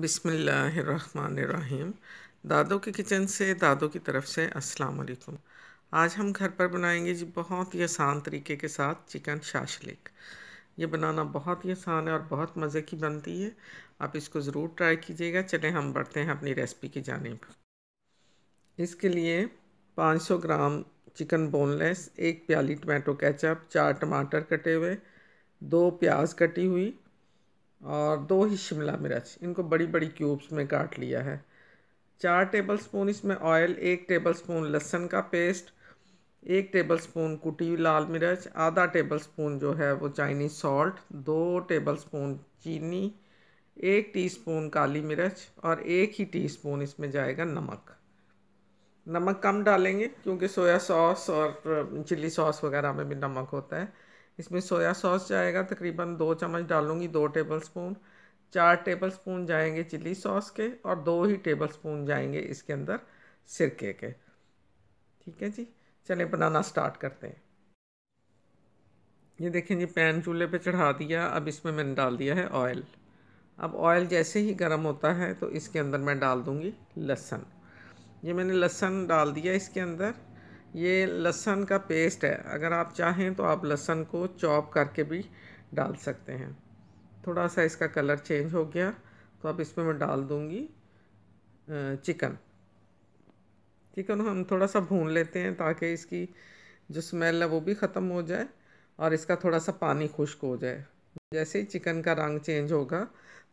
बिसमीम दादो के किचन से दादो की तरफ से अस्सलाम वालेकुम आज हम घर पर बनाएंगे जी बहुत ही आसान तरीके के साथ चिकन शाशलिक ये बनाना बहुत ही आसान है और बहुत मज़े की बनती है आप इसको ज़रूर ट्राई कीजिएगा चलें हम बढ़ते हैं अपनी रेसिपी की जानब इसके लिए 500 ग्राम चिकन बोनलेस एक प्याली टमाटो कैचअप चार टमाटर कटे हुए दो प्याज कटी हुई और दो ही शिमला मिर्च इनको बड़ी बड़ी क्यूब्स में काट लिया है चार टेबलस्पून इसमें ऑयल एक टेबलस्पून लहसुन का पेस्ट एक टेबलस्पून कुटी लाल मिर्च आधा टेबलस्पून जो है वो चाइनीज़ सॉल्ट दो टेबलस्पून चीनी एक टीस्पून काली मिर्च और एक ही टीस्पून इसमें जाएगा नमक नमक कम डालेंगे क्योंकि सोया सॉस और चिल्ली सॉस वगैरह में भी नमक होता है इसमें सोया सॉस जाएगा तकरीबन दो चम्मच डालूंगी दो टेबल स्पून चार टेबल स्पून जाएंगे चिली सॉस के और दो ही टेबल स्पून जाएंगे इसके अंदर सिरके के ठीक है जी चले बनाना स्टार्ट करते हैं ये देखें जी पैन चूल्हे पे चढ़ा दिया अब इसमें मैंने डाल दिया है ऑयल अब ऑयल जैसे ही गर्म होता है तो इसके अंदर मैं डाल दूँगी लहसन ये मैंने लहसन डाल दिया इसके अंदर ये लहसन का पेस्ट है अगर आप चाहें तो आप लहसन को चॉप करके भी डाल सकते हैं थोड़ा सा इसका कलर चेंज हो गया तो अब इसमें मैं डाल दूँगी चिकन चिकन हम थोड़ा सा भून लेते हैं ताकि इसकी जो स्मेल है वो भी ख़त्म हो जाए और इसका थोड़ा सा पानी खुश्क हो जाए जैसे ही चिकन का रंग चेंज होगा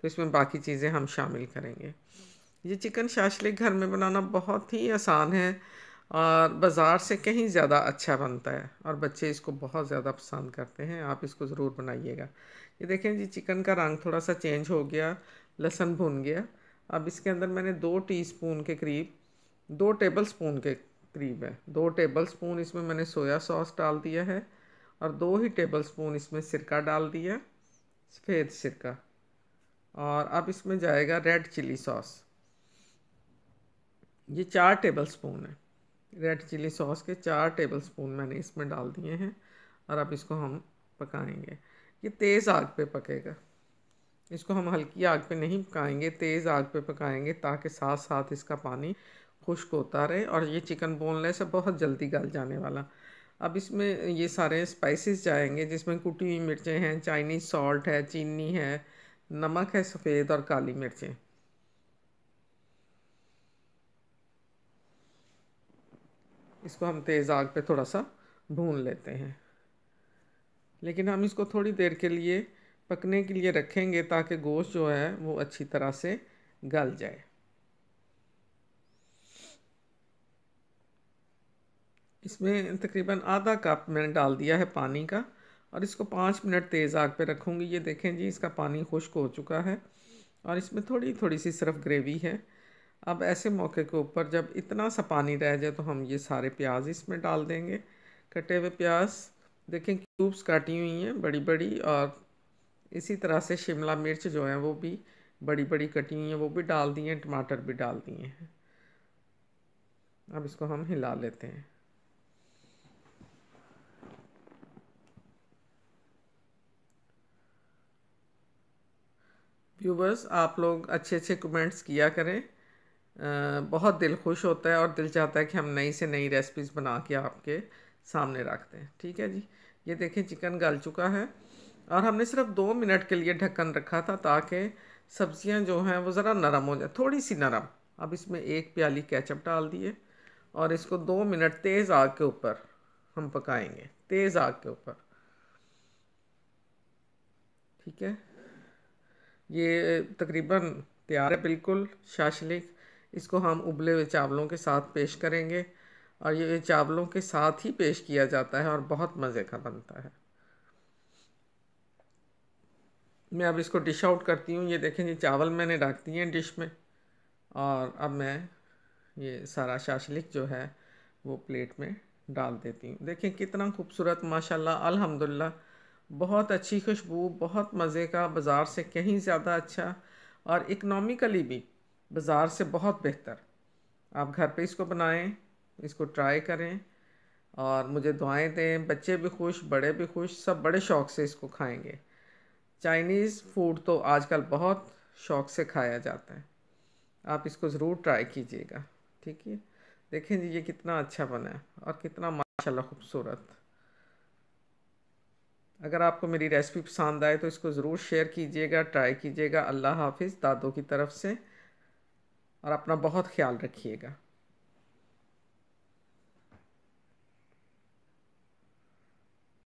तो इसमें बाकी चीज़ें हम शामिल करेंगे ये चिकन शाशलिक घर में बनाना बहुत ही आसान है और बाज़ार से कहीं ज़्यादा अच्छा बनता है और बच्चे इसको बहुत ज़्यादा पसंद करते हैं आप इसको ज़रूर बनाइएगा ये देखें जी चिकन का रंग थोड़ा सा चेंज हो गया लहसन भुन गया अब इसके अंदर मैंने दो टीस्पून के करीब दो टेबल स्पून के करीब है दो टेबल स्पून इसमें मैंने सोया सॉस डाल दिया है और दो ही टेबल स्पून इसमें सिरका डाल दिया सफ़ेद सिरका और अब इसमें जाएगा रेड चिली सॉस ये चार टेबल स्पून है रेड चिली सॉस के चार टेबलस्पून मैंने इसमें डाल दिए हैं और अब इसको हम पकाएंगे ये तेज़ आग पे पकेगा इसको हम हल्की आग पे नहीं पकाएंगे तेज़ आग पे पकाएंगे ताकि साथ साथ इसका पानी खुश्क होता रहे और ये चिकन बोनलेस है बहुत जल्दी गल जाने वाला अब इसमें ये सारे स्पाइसेस जाएंगे जिसमें कुटी हुई मिर्चें हैं चाइनीज़ सॉल्ट है चीनी है नमक है सफ़ेद और काली मिर्चें इसको हम तेज़ आग पे थोड़ा सा भून लेते हैं लेकिन हम इसको थोड़ी देर के लिए पकने के लिए रखेंगे ताकि गोश्त जो है वो अच्छी तरह से गल जाए इसमें तकरीबन आधा कप मैंने डाल दिया है पानी का और इसको पाँच मिनट तेज़ आग पे रखूँगी ये देखें जी इसका पानी खुश्क हो चुका है और इसमें थोड़ी थोड़ी सी सिर्फ ग्रेवी है अब ऐसे मौके के ऊपर जब इतना सा पानी रह जाए तो हम ये सारे प्याज इसमें डाल देंगे कटे हुए प्याज देखें क्यूब्स काटी हुई हैं बड़ी बड़ी और इसी तरह से शिमला मिर्च जो है वो भी बड़ी बड़ी कटी हुई हैं वो भी डाल दिए हैं टमाटर भी डाल दिए हैं अब इसको हम हिला लेते हैं व्यूवर्स आप लोग अच्छे अच्छे कमेंट्स किया करें बहुत दिल खुश होता है और दिल चाहता है कि हम नई से नई रेसिपीज़ बना के आपके सामने रख दें ठीक है जी ये देखें चिकन गल चुका है और हमने सिर्फ दो मिनट के लिए ढक्कन रखा था ताकि सब्जियां जो हैं वो ज़रा नरम हो जाए थोड़ी सी नरम अब इसमें एक प्याली कैचअप डाल दिए और इसको दो मिनट तेज़ आग के ऊपर हम पकाएंगे तेज़ आग के ऊपर ठीक है ये तकरीबन तैयार है बिल्कुल शाशलिक इसको हम उबले हुए चावलों के साथ पेश करेंगे और ये चावलों के साथ ही पेश किया जाता है और बहुत मज़े का बनता है मैं अब इसको डिश आउट करती हूँ ये देखें जी चावल मैंने रख दिए हैं डिश में और अब मैं ये सारा शाशलिक जो है वो प्लेट में डाल देती हूँ देखें कितना खूबसूरत माशाल्लाह अल्हम्दुलिल्लाह बहुत अच्छी खुशबू बहुत मज़े का बाज़ार से कहीं ज़्यादा अच्छा और इकनॉमिकली भी बाज़ार से बहुत बेहतर आप घर पे इसको बनाएं इसको ट्राई करें और मुझे दुआएं दें बच्चे भी खुश बड़े भी खुश सब बड़े शौक़ से इसको खाएंगे चाइनीज़ फूड तो आजकल बहुत शौक़ से खाया जाता है आप इसको ज़रूर ट्राई कीजिएगा ठीक है देखें जी ये कितना अच्छा बना है और कितना माशाल्लाह खूबसूरत अगर आपको मेरी रेसिपी पसंद आए तो इसको ज़रूर शेयर कीजिएगा ट्राई कीजिएगा अल्लाह हाफिज़ दादो की तरफ से और अपना बहुत ख्याल रखिएगा